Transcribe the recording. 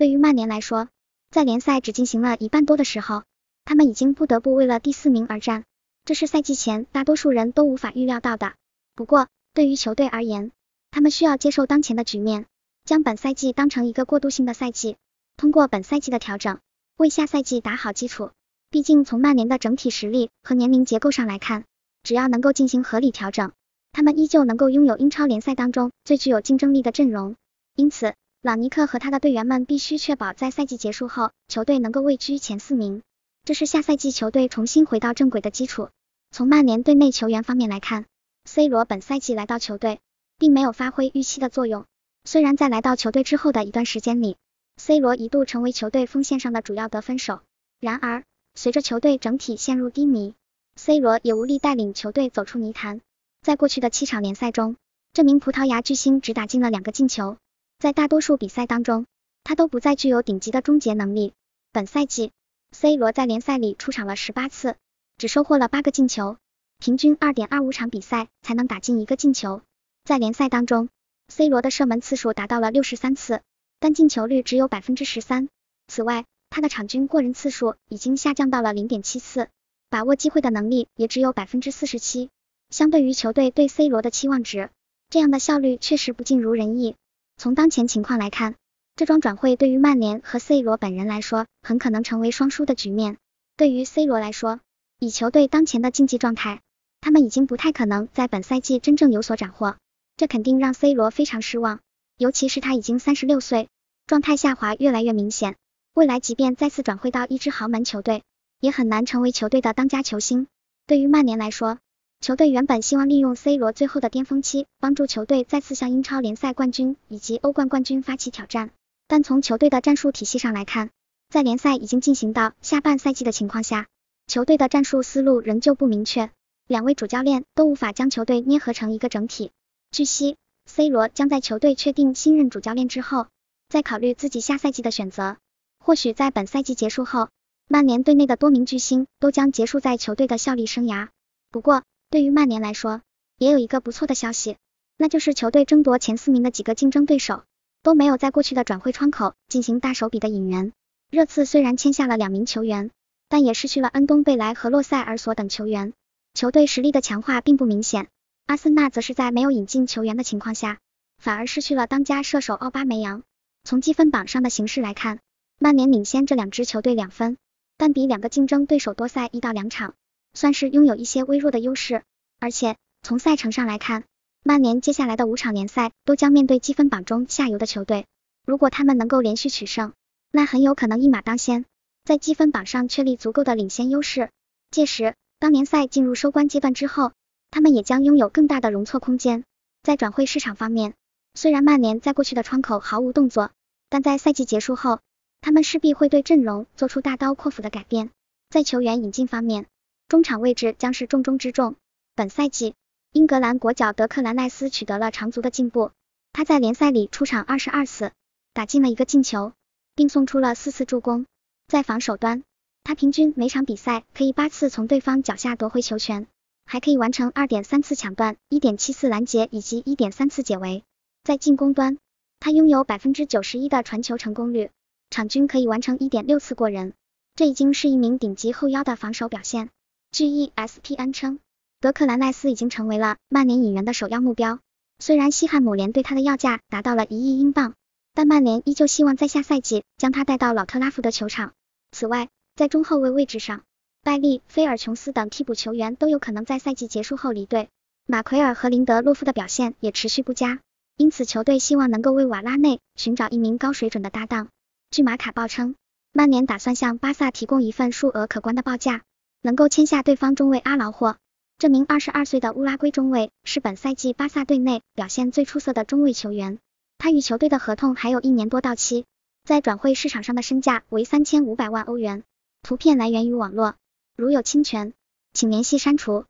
对于曼联来说，在联赛只进行了一半多的时候，他们已经不得不为了第四名而战，这是赛季前大多数人都无法预料到的。不过，对于球队而言，他们需要接受当前的局面，将本赛季当成一个过渡性的赛季，通过本赛季的调整，为下赛季打好基础。毕竟，从曼联的整体实力和年龄结构上来看，只要能够进行合理调整，他们依旧能够拥有英超联赛当中最具有竞争力的阵容。因此，朗尼克和他的队员们必须确保在赛季结束后，球队能够位居前四名，这是下赛季球队重新回到正轨的基础。从曼联队内球员方面来看，C 罗本赛季来到球队，并没有发挥预期的作用。虽然在来到球队之后的一段时间里，C 罗一度成为球队锋线上的主要得分手，然而随着球队整体陷入低迷，C 罗也无力带领球队走出泥潭。在过去的七场联赛中，这名葡萄牙巨星只打进了两个进球。在大多数比赛当中，他都不再具有顶级的终结能力。本赛季，C 罗在联赛里出场了十八次，只收获了八个进球，平均二点二五场比赛才能打进一个进球。在联赛当中，C 罗的射门次数达到了六十三次，但进球率只有百分之十三。此外，他的场均过人次数已经下降到了零点七次，把握机会的能力也只有百分之四十七。相对于球队对 C 罗的期望值，这样的效率确实不尽如人意。从当前情况来看，这桩转会对于曼联和 C 罗本人来说，很可能成为双输的局面。对于 C 罗来说，以球队当前的竞技状态，他们已经不太可能在本赛季真正有所斩获，这肯定让 C 罗非常失望。尤其是他已经三十六岁，状态下滑越来越明显，未来即便再次转会到一支豪门球队，也很难成为球队的当家球星。对于曼联来说，球队原本希望利用 C 罗最后的巅峰期，帮助球队再次向英超联赛冠军以及欧冠冠军发起挑战。但从球队的战术体系上来看，在联赛已经进行到下半赛季的情况下，球队的战术思路仍旧不明确，两位主教练都无法将球队捏合成一个整体。据悉，C 罗将在球队确定新任主教练之后，再考虑自己下赛季的选择。或许在本赛季结束后，曼联队内的多名巨星都将结束在球队的效力生涯。不过，对于曼联来说，也有一个不错的消息，那就是球队争夺前四名的几个竞争对手都没有在过去的转会窗口进行大手笔的引援。热刺虽然签下了两名球员，但也失去了恩东贝莱和洛塞尔索等球员，球队实力的强化并不明显。阿森纳则是在没有引进球员的情况下，反而失去了当家射手奥巴梅扬。从积分榜上的形势来看，曼联领先这两支球队两分，但比两个竞争对手多赛一到两场。算是拥有一些微弱的优势，而且从赛程上来看，曼联接下来的五场联赛都将面对积分榜中下游的球队。如果他们能够连续取胜，那很有可能一马当先，在积分榜上确立足够的领先优势。届时当联赛进入收官阶段之后，他们也将拥有更大的容错空间。在转会市场方面，虽然曼联在过去的窗口毫无动作，但在赛季结束后，他们势必会对阵容做出大刀阔斧的改变。在球员引进方面，中场位置将是重中之重。本赛季，英格兰国脚德克兰·奈斯取得了长足的进步。他在联赛里出场二十二次，打进了一个进球，并送出了四次助攻。在防守端，他平均每场比赛可以八次从对方脚下夺回球权，还可以完成二点三次抢断、一点七次拦截以及一点三次解围。在进攻端，他拥有百分之九十一的传球成功率，场均可以完成一点六次过人，这已经是一名顶级后腰的防守表现。g e s p n 称，德克兰奈斯已经成为了曼联引援的首要目标。虽然西汉姆联对他的要价达到了一亿英镑，但曼联依旧希望在下赛季将他带到老特拉福德球场。此外，在中后卫位置上，拜利、菲尔琼斯等替补球员都有可能在赛季结束后离队。马奎尔和林德洛夫的表现也持续不佳，因此球队希望能够为瓦拉内寻找一名高水准的搭档。据马卡报称，曼联打算向巴萨提供一份数额可观的报价。能够签下对方中卫阿劳霍，这名二十二岁的乌拉圭中卫是本赛季巴萨队内表现最出色的中卫球员。他与球队的合同还有一年多到期，在转会市场上的身价为三千五百万欧元。图片来源于网络，如有侵权，请联系删除。